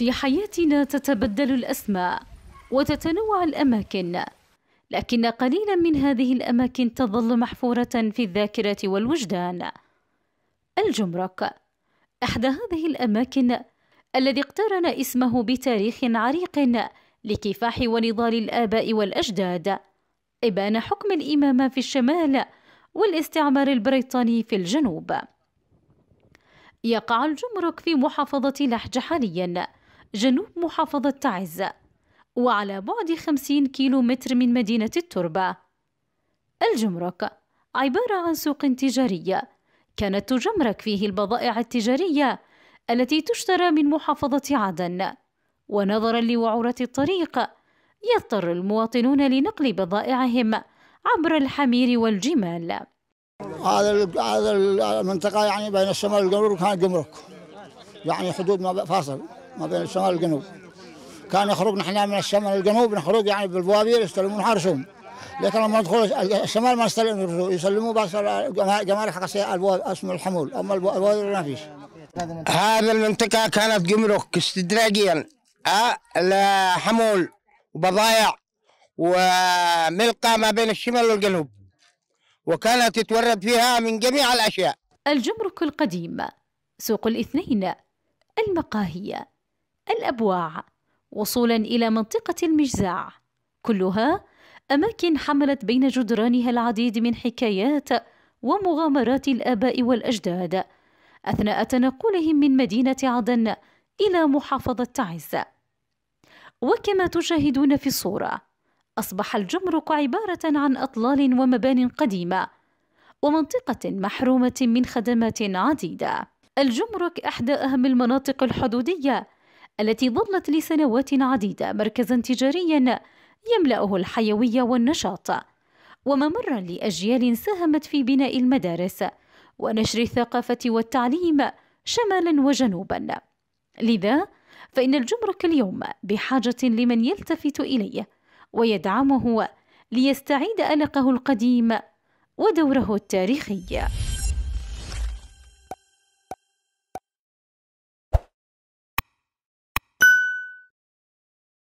في حياتنا تتبدل الأسماء وتتنوع الأماكن لكن قليلا من هذه الأماكن تظل محفورة في الذاكرة والوجدان الجمرك إحدى هذه الأماكن الذي اقترن اسمه بتاريخ عريق لكفاح ونضال الآباء والأجداد إبان حكم الإمامة في الشمال والاستعمار البريطاني في الجنوب يقع الجمرك في محافظة لحج حالياً جنوب محافظة تعز وعلى بعد 50 متر من مدينة التربة الجمرك عبارة عن سوق تجارية كانت تجمرك فيه البضائع التجارية التي تشترى من محافظة عدن ونظرا لوعورة الطريق يضطر المواطنون لنقل بضائعهم عبر الحمير والجمال هذا هذا المنطقة يعني بين الشمال والجمرك كانت جمرك يعني حدود ما فاصل ما بين الشمال والجنوب كان يخرج نحن من الشمال الجنوب نخرج يعني بالبوابير يستلمون حرسهم لكن لما ندخل الشمال ما يستلموا يسلموا بس جمارك حق البواب اسم الحمول اما البوابير ما فيش هذا المنطقة كانت جمرك استدراجيا آه، حمول وبضائع وملقى ما بين الشمال والجنوب وكانت تتورد فيها من جميع الأشياء الجمرك القديم سوق الاثنين المقاهي الأبواع وصولا إلى منطقة المجزاع كلها أماكن حملت بين جدرانها العديد من حكايات ومغامرات الآباء والأجداد أثناء تنقلهم من مدينة عدن إلى محافظة تعز وكما تشاهدون في الصورة أصبح الجمرك عبارة عن أطلال ومبان قديمة ومنطقة محرومة من خدمات عديدة الجمرك إحدى أهم المناطق الحدودية التي ظلت لسنوات عديدة مركزا تجاريا يملأه الحيوية والنشاط وممرا لأجيال ساهمت في بناء المدارس ونشر الثقافة والتعليم شمالا وجنوبا لذا فإن الجمرك اليوم بحاجة لمن يلتفت إليه ويدعمه ليستعيد ألقه القديم ودوره التاريخي